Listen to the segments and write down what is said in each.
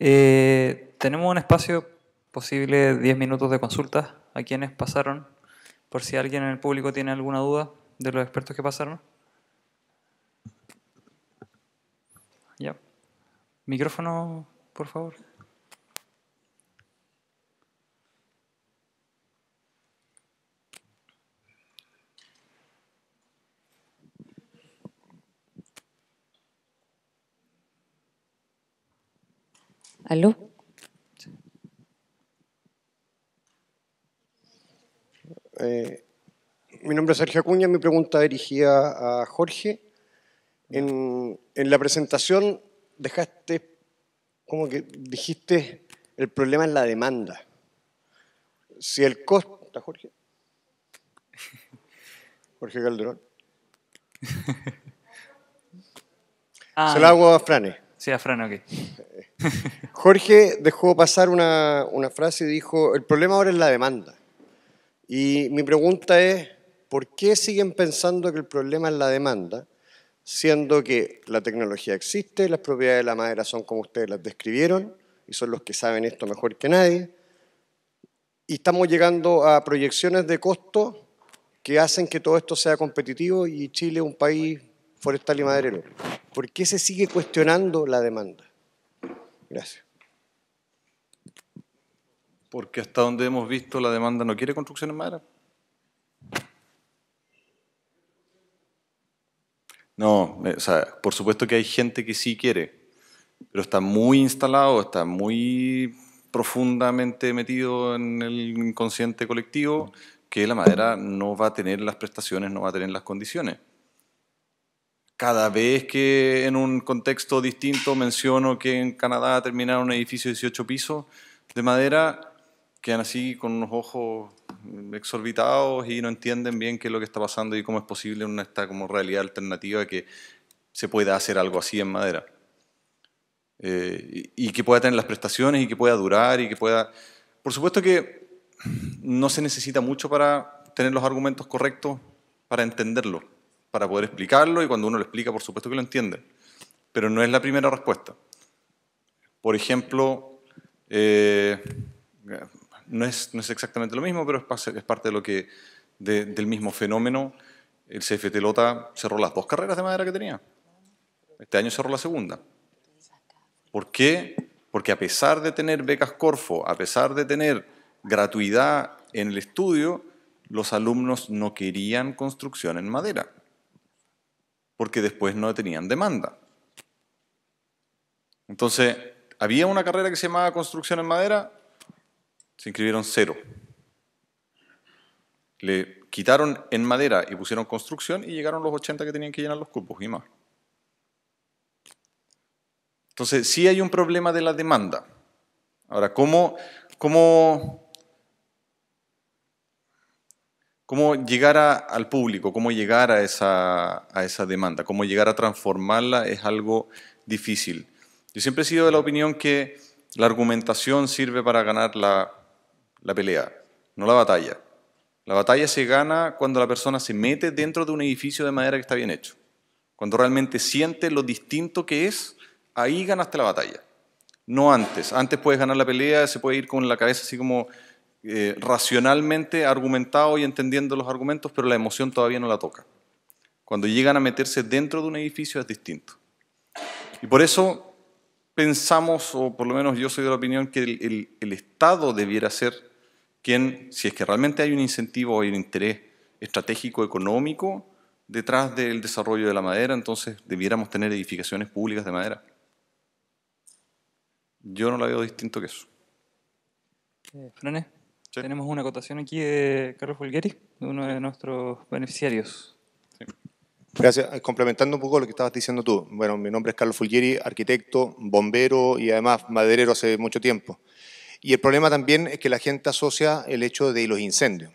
Eh, tenemos un espacio posible 10 minutos de consulta a quienes pasaron, por si alguien en el público tiene alguna duda de los expertos que pasaron. Ya. Micrófono, por favor. ¿Aló? Eh, mi nombre es Sergio Acuña, mi pregunta dirigida a Jorge. En, la presentación dejaste, como que dijiste, el problema es la demanda. Si el costo... Jorge? Jorge Calderón. Ah. Se lo hago a Frane. Sí, a Frane, ok. Eh, Jorge dejó pasar una, frase y dijo, el problema ahora es la demanda. Y mi pregunta es, ¿por qué siguen pensando que el problema es la demanda, siendo que la tecnología existe, las propiedades de la madera son como ustedes las describieron, y son los que saben esto mejor que nadie, y estamos llegando a proyecciones de costo que hacen que todo esto sea competitivo y Chile es un país forestal y maderero? ¿Por qué se sigue cuestionando la demanda? Gracias. Porque hasta donde hemos visto la demanda no quiere construcción en madera. No, eh, o sea, por supuesto que hay gente que sí quiere, pero está muy instalado, está muy profundamente metido en el inconsciente colectivo que la madera no va a tener las prestaciones, no va a tener las condiciones cada vez que en un contexto distinto menciono que en Canadá terminaron un edificio de 18 pisos de madera, quedan así con unos ojos exorbitados y no entienden bien qué es lo que está pasando y cómo es posible una esta como realidad alternativa que se pueda hacer algo así en madera. Eh, y, y que pueda tener las prestaciones y que pueda durar y que pueda... Por supuesto que no se necesita mucho para tener los argumentos correctos para entenderlo para poder explicarlo y cuando uno lo explica, por supuesto que lo entiende. Pero no es la primera respuesta. Por ejemplo, eh, no, es, exactamente lo mismo, pero es, parte de lo que, del mismo fenómeno. El CFT Lota cerró las dos carreras de madera que tenía. Este año cerró la segunda. ¿Por qué? Porque a pesar de tener becas Corfo, a pesar de tener gratuidad en el estudio, los alumnos no querían construcción en madera porque después no tenían demanda. Entonces, había una carrera que se llamaba construcción en madera, se inscribieron cero. Le quitaron en madera y pusieron construcción y llegaron los 80 que tenían que llenar los cupos y más. Entonces, sí hay un problema de la demanda. Ahora, ¿cómo, cómo ¿Cómo llegar al público, cómo llegar a esa, demanda, cómo llegar a transformarla es algo difícil. Yo siempre he sido de la opinión que la argumentación sirve para ganar la, pelea, no la batalla. La batalla se gana cuando la persona se mete dentro de un edificio de madera que está bien hecho. Cuando realmente siente lo distinto que es, ahí ganaste la batalla. No antes. Antes puedes ganar la pelea, se puede ir con la cabeza así como eh, racionalmente argumentado y entendiendo los argumentos, pero la emoción todavía no la toca. Cuando llegan a meterse dentro de un edificio es distinto. Y por eso pensamos, o por lo menos yo soy de la opinión, que el, Estado debiera ser quien, si es que realmente hay un incentivo o hay un interés estratégico económico detrás del desarrollo de la madera, entonces debiéramos tener edificaciones públicas de madera. Yo no la veo distinto que eso. Eh, ¿Frenes? Tenemos una acotación aquí de Carlos Fulgueri, de uno de nuestros beneficiarios. Gracias. Eh, complementando un poco lo que estabas diciendo tú. Bueno, mi nombre es Carlos Fulgieri, arquitecto, bombero y además maderero hace mucho tiempo. Y el problema también es que la gente asocia el hecho de los incendios.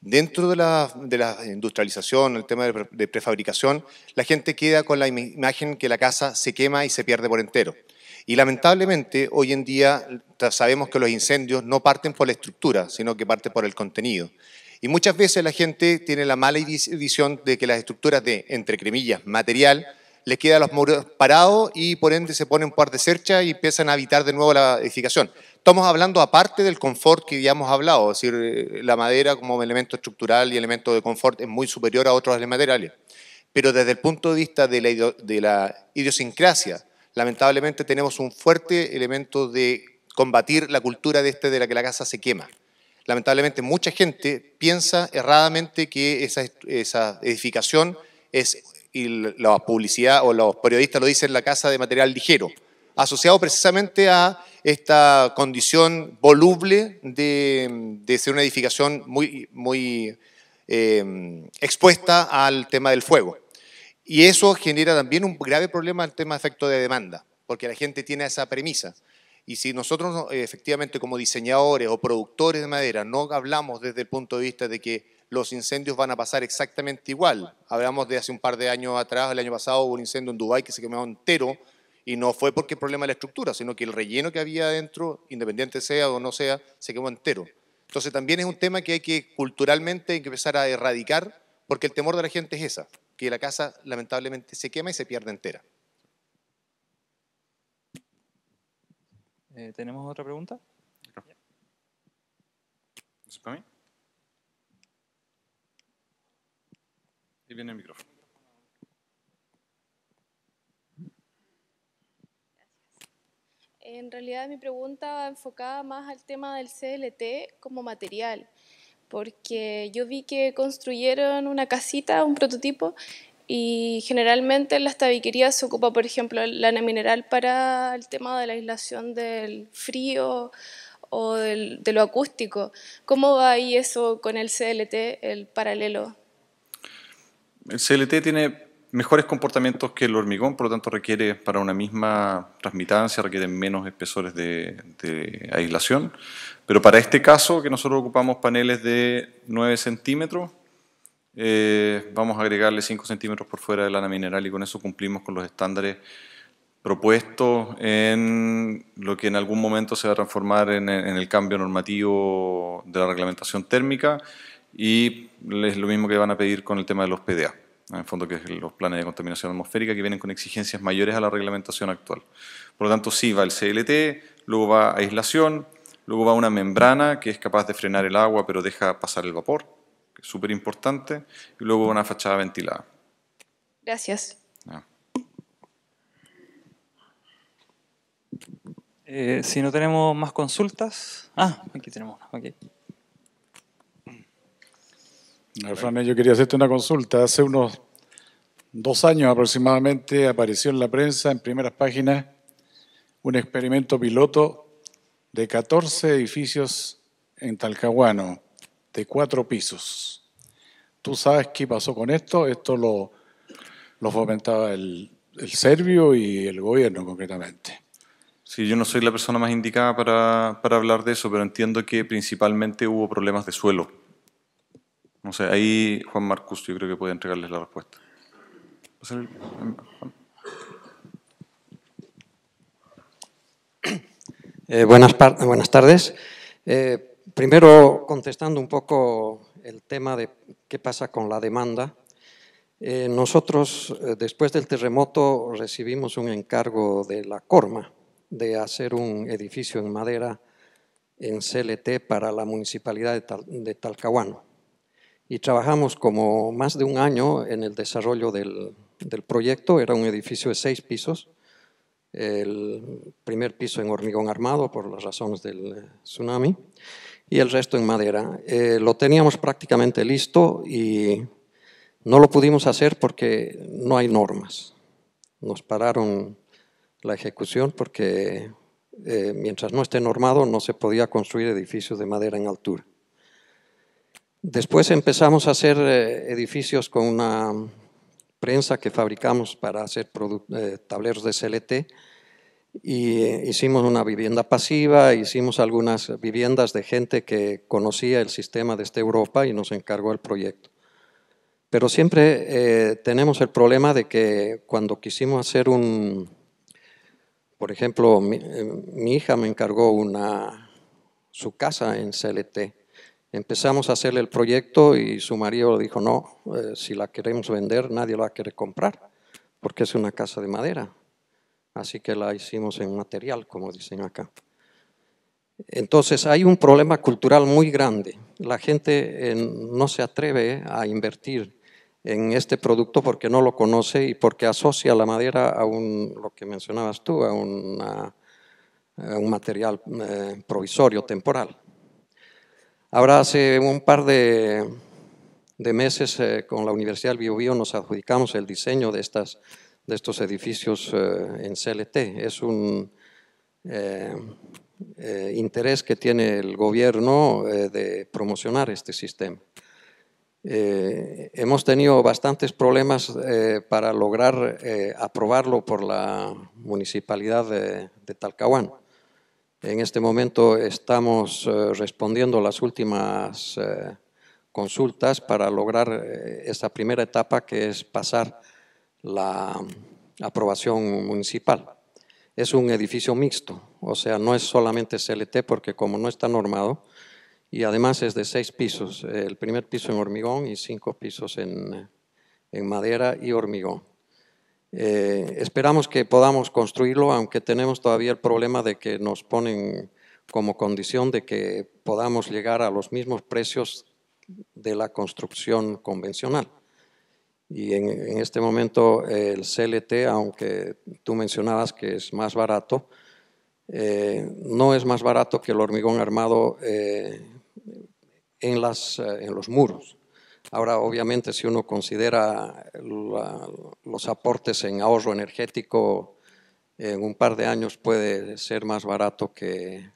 Dentro de la, industrialización, el tema de prefabricación, la gente queda con la imagen que la casa se quema y se pierde por entero. Y lamentablemente hoy en día sabemos que los incendios no parten por la estructura, sino que parten por el contenido. Y muchas veces la gente tiene la mala visión de que las estructuras de, entre cremillas, material, les queda los muros parados y por ende se ponen par de cercha y empiezan a habitar de nuevo la edificación. Estamos hablando aparte del confort que ya hemos hablado, es decir, eh, la madera como elemento estructural y elemento de confort es muy superior a otros materiales. Pero desde el punto de vista de la idiosincrasia lamentablemente tenemos un fuerte elemento de combatir la cultura de este de la que la casa se quema. Lamentablemente mucha gente piensa erradamente que esa, edificación es, y la publicidad o los periodistas lo dicen, la casa de material ligero, asociado precisamente a esta condición voluble de, ser una edificación muy, muy eh, expuesta al tema del fuego. Y eso genera también un grave problema el tema de efecto de demanda, porque la gente tiene esa premisa. Y si nosotros eh, efectivamente como diseñadores o productores de madera no hablamos desde el punto de vista de que los incendios van a pasar exactamente igual. Hablamos de hace un par de años atrás, el año pasado hubo un incendio en Dubái que se quemó entero y no fue porque el problema de la estructura, sino que el relleno que había adentro, independiente sea o no sea, se quemó entero. Entonces también es un tema que hay que culturalmente empezar a erradicar porque el temor de la gente es esa que la casa lamentablemente se quema y se pierde entera. Eh, ¿Tenemos otra pregunta? viene el micrófono. En realidad mi pregunta va enfocada más al tema del CLT como material porque yo vi que construyeron una casita, un prototipo, y generalmente en las tabiquerías se ocupa, por ejemplo, lana mineral para el tema de la aislación del frío o de lo acústico. ¿Cómo va ahí eso con el CLT, el paralelo? El CLT tiene mejores comportamientos que el hormigón, por lo tanto requiere para una misma transmitancia, requieren menos espesores de, de aislación, pero para este caso, que nosotros ocupamos paneles de 9 centímetros, eh, vamos a agregarle 5 centímetros por fuera de lana mineral y con eso cumplimos con los estándares propuestos en lo que en algún momento se va a transformar en, el cambio normativo de la reglamentación térmica y es lo mismo que van a pedir con el tema de los PDA, en fondo que es los planes de contaminación atmosférica que vienen con exigencias mayores a la reglamentación actual. Por lo tanto, sí va el CLT, luego va aislación, Luego va una membrana que es capaz de frenar el agua pero deja pasar el vapor, que es súper importante. Y luego una fachada ventilada. Gracias. Eh, si no tenemos más consultas. Ah, aquí tenemos una. yo quería hacerte una consulta. Hace unos dos años aproximadamente apareció en la prensa, en primeras páginas, un experimento piloto de 14 edificios en Talcahuano, de cuatro pisos. Tú sabes qué pasó con esto, esto lo, lo fomentaba el, el serbio y el gobierno concretamente. Sí, yo no soy la persona más indicada para, hablar de eso, pero entiendo que principalmente hubo problemas de suelo. No sé, ahí Juan Marcus yo creo que puede entregarles la respuesta. Eh, buenas, tardes. Eh, primero, contestando un poco el tema de qué pasa con la demanda. Eh, nosotros, después del terremoto, recibimos un encargo de la Corma de hacer un edificio en madera en CLT para la municipalidad de, Talcahuano. Y trabajamos como más de un año en el desarrollo del proyecto. Era un edificio de seis pisos el primer piso en hormigón armado por las razones del eh, tsunami y el resto en madera. Eh, lo teníamos prácticamente listo y no lo pudimos hacer porque no hay normas. Nos pararon la ejecución porque eh, mientras no esté normado no se podía construir edificios de madera en altura. Después empezamos a hacer edificios con una prensa que fabricamos para hacer eh, tableros de CLT y eh, hicimos una vivienda pasiva, hicimos algunas viviendas de gente que conocía el sistema de esta Europa y nos encargó el proyecto. Pero siempre eh, tenemos el problema de que cuando quisimos hacer un, por ejemplo, mi, hija me encargó una, su casa en CLT Empezamos a hacerle el proyecto y su marido dijo, no, eh, si la queremos vender, nadie la va a querer comprar, porque es una casa de madera. Así que la hicimos en material, como dicen acá. Entonces hay un problema cultural muy grande. La gente eh, no se atreve a invertir en este producto porque no lo conoce y porque asocia la madera a un, lo que mencionabas tú, a, un material eh, provisorio, temporal. Ahora hace un par de, meses eh, con la Universidad del Biobío nos adjudicamos el diseño de, estas, de estos edificios eh, en CLT. Es un eh, interés que tiene el gobierno de promocionar este sistema. hemos tenido bastantes problemas para lograr aprobarlo por la municipalidad de, de Talcahuano. En este momento estamos eh, respondiendo las últimas eh, consultas para lograr eh, esta primera etapa que es pasar la aprobación municipal. Es un edificio mixto, o sea, no es solamente CLT porque como no está normado y además es de seis pisos, el primer piso en hormigón y cinco pisos en madera y hormigón. Eh, esperamos que podamos construirlo, aunque tenemos todavía el problema de que nos ponen como condición de que podamos llegar a los mismos precios de la construcción convencional. Y en, este momento el CLT, aunque tú mencionabas que es más barato, eh, no es más barato que el hormigón armado eh, en, las, en los muros. Ahora, obviamente, si uno considera los aportes en ahorro energético, en un par de años puede ser más barato que,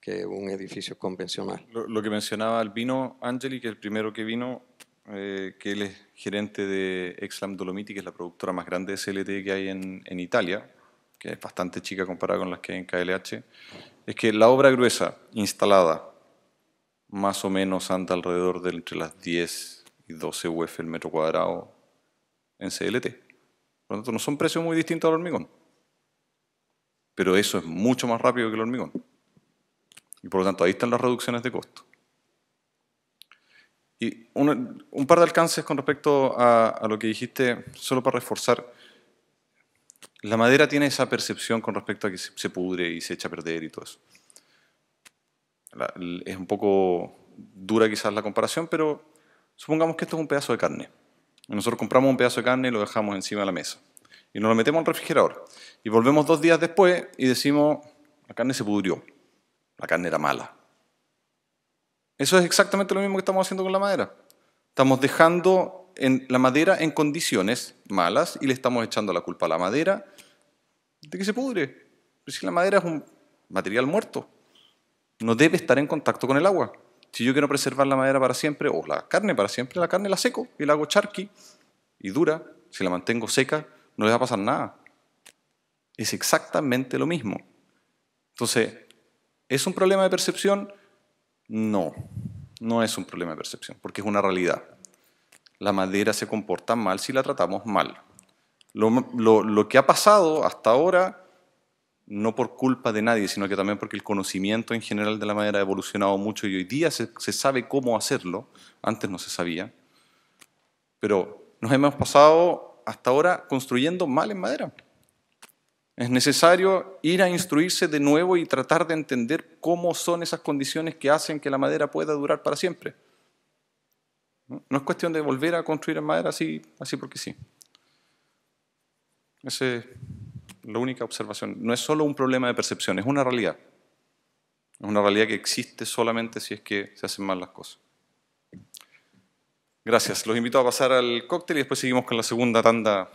que un edificio convencional. Lo, que mencionaba vino, Angeli, que el primero que vino, eh, que él es gerente de Exlam Dolomiti, que es la productora más grande de CLT que hay en, en Italia, que es bastante chica comparada con las que hay en KLH, es que la obra gruesa instalada más o menos anda alrededor de entre las 10 y 12 UF el metro cuadrado en CLT. Por lo tanto, no son precios muy distintos al hormigón. Pero eso es mucho más rápido que el hormigón. Y por lo tanto, ahí están las reducciones de costo. Y un, par de alcances con respecto a lo que dijiste, solo para reforzar. La madera tiene esa percepción con respecto a que se pudre y se echa a perder y todo eso es un poco dura quizás la comparación, pero supongamos que esto es un pedazo de carne. Nosotros compramos un pedazo de carne y lo dejamos encima de la mesa. Y nos lo metemos al refrigerador. Y volvemos dos días después y decimos, la carne se pudrió. La carne era mala. Eso es exactamente lo mismo que estamos haciendo con la madera. Estamos dejando en la madera en condiciones malas y le estamos echando la culpa a la madera de que se pudre. Pero si la madera es un material muerto. No debe estar en contacto con el agua. Si yo quiero preservar la madera para siempre, o la carne para siempre, la carne la seco y la hago charqui y dura. Si la mantengo seca, no le va a pasar nada. Es exactamente lo mismo. Entonces, ¿es un problema de percepción? No, no es un problema de percepción, porque es una realidad. La madera se comporta mal si la tratamos mal. Lo, lo que ha pasado hasta ahora no por culpa de nadie, sino que también porque el conocimiento en general de la madera ha evolucionado mucho y hoy día se, sabe cómo hacerlo, antes no se sabía, pero nos hemos pasado hasta ahora construyendo mal en madera. Es necesario ir a instruirse de nuevo y tratar de entender cómo son esas condiciones que hacen que la madera pueda durar para siempre. No es cuestión de volver a construir en madera así, así porque sí. Ese la única observación. No es solo un problema de percepción, es una realidad. Es una realidad que existe solamente si es que se hacen mal las cosas. Gracias. Los invito a pasar al cóctel y después seguimos con la segunda tanda